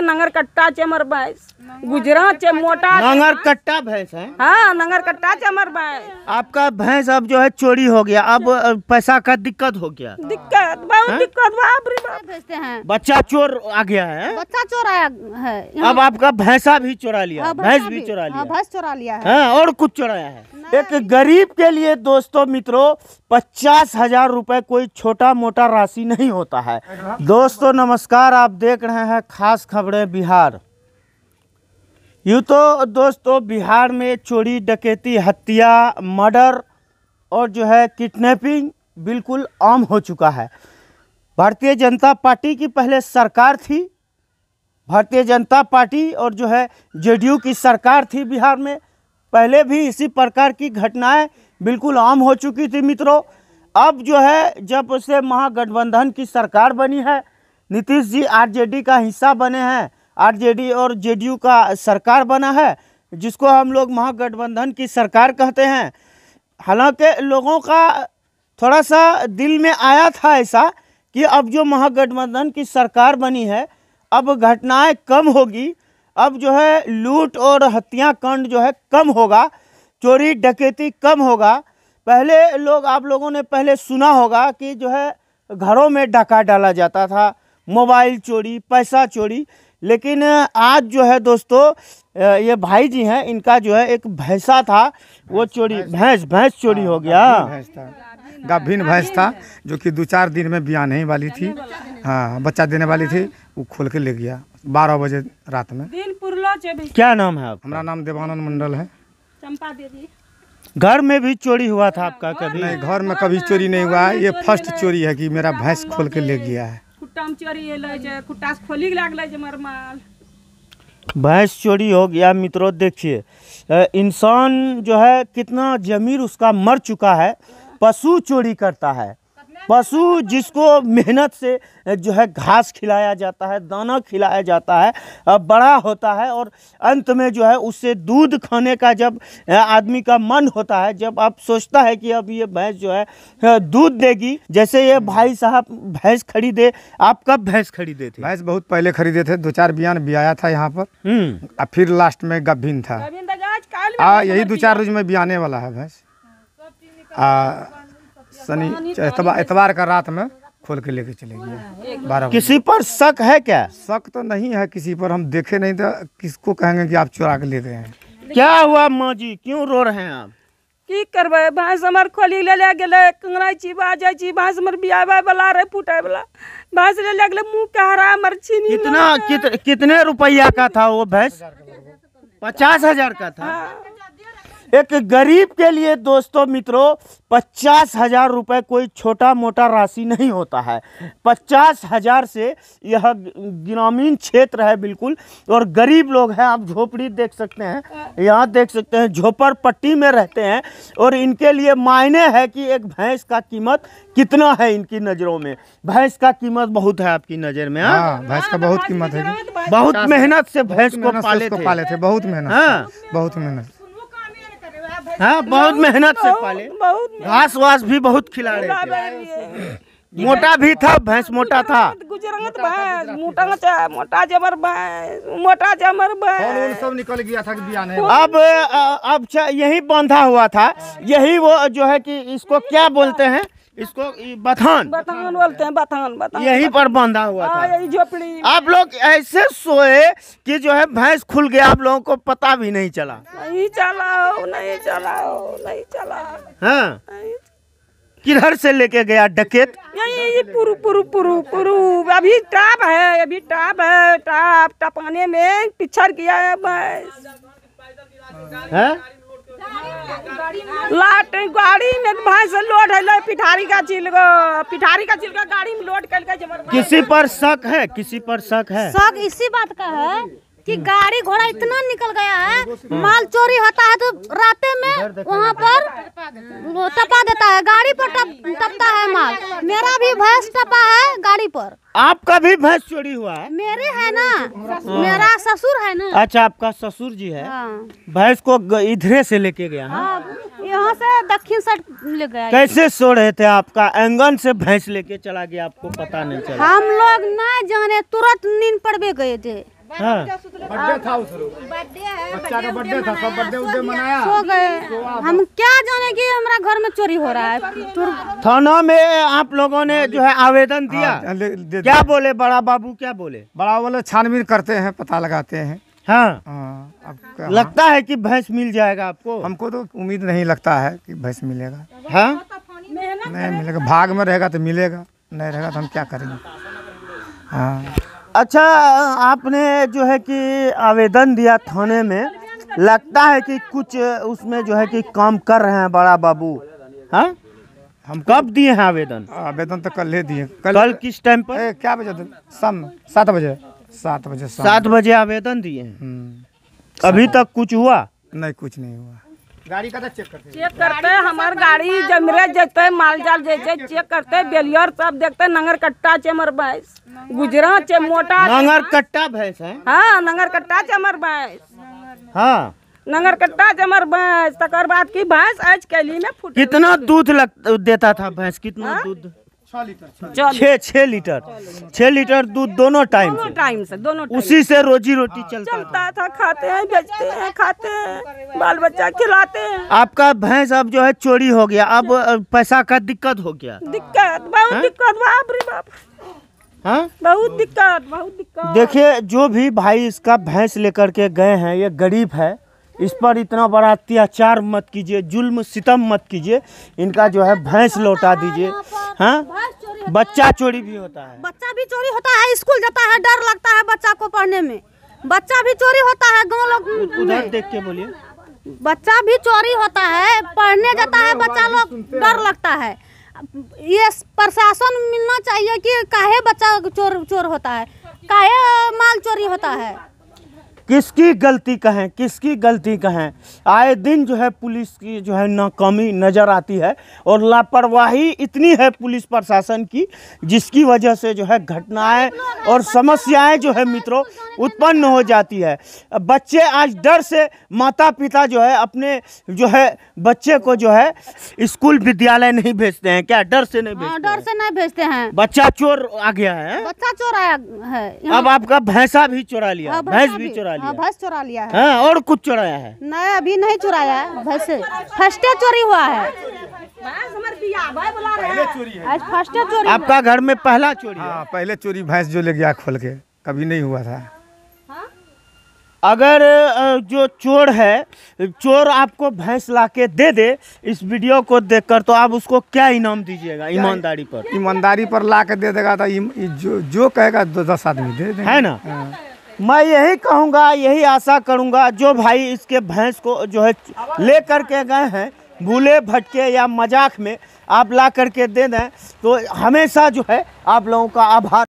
नंगर कट्टा चे भैंस गुजरात चे मोटा नंगर कट्टा भैंस है हाँ नंगर कट्टा चे भैंस आपका भैंस अब जो है चोरी हो गया अब पैसा का दिक्कत हो गया दिक्कत बहुत हाँ? दिक्कत बाप रे बाप भेजते हैं बच्चा चोर आ गया है बच्चा चोर आया है अब आपका भैंसा भी चोरा लिया हाँ, भैंस भी चोरा हाँ, लिया भैंस चोरा लिया है और कुछ चोराया है एक गरीब के लिए दोस्तों मित्रों पचास हजार रुपये कोई छोटा मोटा राशि नहीं होता है दोस्तों नमस्कार आप देख रहे हैं खास खबरें बिहार यूँ तो दोस्तों बिहार में चोरी डकैती हत्या मर्डर और जो है किडनैपिंग बिल्कुल आम हो चुका है भारतीय जनता पार्टी की पहले सरकार थी भारतीय जनता पार्टी और जो है जेडीयू की सरकार थी बिहार में पहले भी इसी प्रकार की घटनाएं बिल्कुल आम हो चुकी थी मित्रों अब जो है जब से महागठबंधन की सरकार बनी है नीतीश जी आरजेडी का हिस्सा बने हैं आरजेडी और जेडीयू का सरकार बना है जिसको हम लोग महागठबंधन की सरकार कहते हैं हालांकि लोगों का थोड़ा सा दिल में आया था ऐसा कि अब जो महागठबंधन की सरकार बनी है अब घटनाएं कम होगी अब जो है लूट और हत्याकांड जो है कम होगा चोरी डकैती कम होगा पहले लोग आप लोगों ने पहले सुना होगा कि जो है घरों में डाका डाला जाता था मोबाइल चोरी पैसा चोरी लेकिन आज जो है दोस्तों ये भाई जी हैं इनका जो है एक भैंसा था वो चोरी भैंस भैंस चोरी हो हाँ, गया भैंस था गाभिन भैंस था जो कि दो चार दिन में बियाने वाली थी हाँ बच्चा देने वाली थी वो खोल के ले गया बारह बजे रात में दिन क्या नाम है आपका? हमारा नाम देवानंद मंडल है चंपा देवी घर में भी चोरी हुआ था हाँ, आपका कभी नहीं घर में कभी चोरी नहीं हुआ है ये फर्स्ट चोरी है कि मेरा भैंस खोल के ले गया है भैंस चोरी हो गया मित्रों देखिए इंसान जो है कितना जमीर उसका मर चुका है पशु चोरी करता है पशु जिसको मेहनत से जो है घास खिलाया जाता है दाना खिलाया जाता है बड़ा होता है और अंत में जो है उससे दूध खाने का जब आदमी का मन होता है जब आप सोचता है कि अब ये भैंस जो है दूध देगी जैसे ये भाई साहब भैंस खरीदे आप कब भैंस खरीदे थे भैंस बहुत पहले खरीदे थे दो चार बियान बियाया था यहाँ पर हम्म। फिर लास्ट में गभिन था तो यही दो चार रोज में बियाने वाला है भैंस हाँ, शनि इतवार का रात में खोल के लेके चले गए हाँ, किसी पर शक है क्या शक तो नहीं है किसी पर हम देखे नहीं तो किसको कहेंगे कि आप चुरा के ले गए हैं क्या हुआ माँ जी क्यों रो रहे हैं आप की करबे भैंस हमार खोली ले ले गेले कंगना छी बाजे ची भैंस हमर बियावे वाला रे फुटे वाला भैंस ले ले गेले मुंह के हरा हमर छीनी कितना कितने रुपया का था वो भैंस पचास हजार का था हाँ। एक गरीब के लिए दोस्तों मित्रों पचास हजार रुपये कोई छोटा मोटा राशि नहीं होता है पचास हजार से यह ग्रामीण क्षेत्र है बिल्कुल और गरीब लोग हैं आप झोपड़ी देख सकते हैं यहाँ देख सकते हैं झोपड़ पट्टी में रहते हैं और इनके लिए मायने है कि एक भैंस का कीमत कितना है इनकी नज़रों में भैंस का कीमत बहुत है आपकी नज़र में हाँ? हाँ, भैंस का बहुत कीमत है बहुत मेहनत से भैंस को पाले थे बहुत मेहनत बहुत मेहनत हाँ बहुत मेहनत से पाले बहुत घास वास भी बहुत खिला रहे थे मोटा भी था भैंस मोटा था गुजरंगत भैंस मोटा मोटा जमर भैंस मोटा जमर भैंस सब निकल गया था बियाने अब अब यही बंधा हुआ था यही वो जो है कि इसको क्या बोलते हैं इसको बथान बथान बोलते हैं बथान बथान यही पर बांधा हुआ हाँ, था यही झोपड़ी आप लोग ऐसे सोए कि जो है भैंस खुल गया आप लोगों को पता भी नहीं चला नहीं चला नहीं चला नहीं चला हाँ किधर से लेके गया डकेत यही पुरु पुरु पुरु पुरु अभी टाप है अभी टाप है टाप टपाने में पिछड़ गया है भैंस है हाँ। लाट भैंस लोड है पिठारी का चिलगो पिठारी का चिलगा गाड़ी में लोड कर किसी पर शक है किसी पर शक है शक इसी बात का है कि गाड़ी घोड़ा इतना निकल गया है माल चोरी होता है तो रात में वहाँ पर टपा देता है गाड़ी पर टपता है माल मेरा भी भैंस टपा है गाड़ी पर आपका भी भैंस चोरी हुआ है मेरे है ना मेरा ससुर है ना अच्छा आपका ससुर जी है हाँ। भैंस को इधर से लेके गया हाँ? हाँ, यहाँ से दक्षिण साइड ले गया कैसे सो रहे थे आपका एंगन से भैंस लेके चला गया आपको पता नहीं चला हम लोग ना जाने तुरंत नींद पड़वे गए थे हाँ। बर्थडे था हाँ, उस बच्चा बर्थडे था सब बर्थडे उसे मनाया सो गए तो हम क्या जाने कि हमारा घर में चोरी हो रहा है थाना में आप लोगों ने जो है आवेदन हाँ, दिया क्या बोले बड़ा बाबू क्या बोले बड़ा बोले छानबीन करते हैं पता लगाते हैं हाँ, हाँ, हाँ लगता है कि भैंस मिल जाएगा आपको हमको तो उम्मीद नहीं लगता है कि भैंस मिलेगा हाँ नहीं मिलेगा भाग में रहेगा तो मिलेगा नहीं रहेगा तो हम क्या करेंगे हाँ अच्छा आपने जो है कि आवेदन दिया थाने में लगता है कि कुछ उसमें जो है कि काम कर रहे हैं बड़ा बाबू हाँ हम कब दिए हैं आवेदन आवेदन तो कल ही दिए कल, कल किस टाइम पर ए, क्या बजे शाम सात बजे सात बजे सात बजे आवेदन दिए हैं हम्म। अभी तक कुछ हुआ नहीं कुछ नहीं हुआ गाड़ी का चेक करते चेक करते हमार गाड़ी जमरे जते माल जाल जैसे चेक करते बेलियर सब देखते नंगर कट्टा चे हमर भैंस गुजरा चे मोटा नंगर कट्टा भैंस है हाँ नंगर कट्टा चे हमर भैंस हाँ नंगर कट्टा चे हमर भैंस तकर बाद की भैंस आज कैली में फूट कितना दूध लग देता था भैंस कितना हाँ? दूध छह हाँ। छह लीटर छह लीटर दूध दोनों टाइम दोनों टाइम से दोनों उसी से रोजी रोटी हाँ। चलता चलता था खाते हैं बेचते हैं खाते हैं बाल बच्चा खिलाते हैं आपका भैंस अब जो है चोरी हो गया अब पैसा का दिक्कत हो गया दिक्कत बहुत हाँ? दिक्कत बाप रे बाप हाँ बहुत दिक्कत बहुत दिक्कत देखिए जो भी भाई इसका भैंस लेकर के गए हैं ये गरीब है इस पर इतना बड़ा अत्याचार मत कीजिए जुल्म सितम मत कीजिए इनका जो है भैंस लौटा दीजिए हाँ बच्चा चोरी भी होता है बच्चा भी चोरी होता है स्कूल जाता है डर लगता है बच्चा को पढ़ने में बच्चा भी चोरी होता है गाँव लोग उधर देख के बोलिए बच्चा भी चोरी होता है पढ़ने जाता है बच्चा लोग डर लगता है ये प्रशासन मिलना चाहिए कि काहे बच्चा चोर चोर होता है काहे माल चोरी होता है किसकी गलती कहें किसकी गलती कहें आए दिन जो है पुलिस की जो है नाकामी नज़र आती है और लापरवाही इतनी है पुलिस प्रशासन की जिसकी वजह से जो है घटनाएं और समस्याएं जो है मित्रों उत्पन्न हो जाती है बच्चे आज डर से माता पिता जो है अपने जो है बच्चे को जो है स्कूल विद्यालय नहीं भेजते हैं क्या डर से नहीं हाँ, भेजते डर से नहीं भेजते हैं बच्चा चोर आ गया है बच्चा चोर आया है अब आपका भैंसा भी चोरा लिया हाँ, भैंस भी चोरा हाँ, लिया भैंस चुरा लिया है हाँ, और कुछ चुराया है नहीं अभी नहीं चुराया है भैंस फर्स्टे चोरी हुआ है आज चोरी आपका घर में पहला चोरी हाँ, पहले चोरी भैंस जो ले गया खोल के कभी नहीं हुआ था हाँ? अगर जो चोर है चोर आपको भैंस ला के दे दे इस वीडियो को देखकर तो आप उसको क्या इनाम दीजिएगा ईमानदारी पर ईमानदारी पर ला के दे देगा तो जो जो कहेगा दो दस आदमी दे देंगे है ना हाँ। मैं यही कहूँगा यही आशा करूँगा जो भाई इसके भैंस को जो है ले करके गए हैं भूले भटके या मजाक में आप ला करके दे दें तो हमेशा जो है आप लोगों का आभार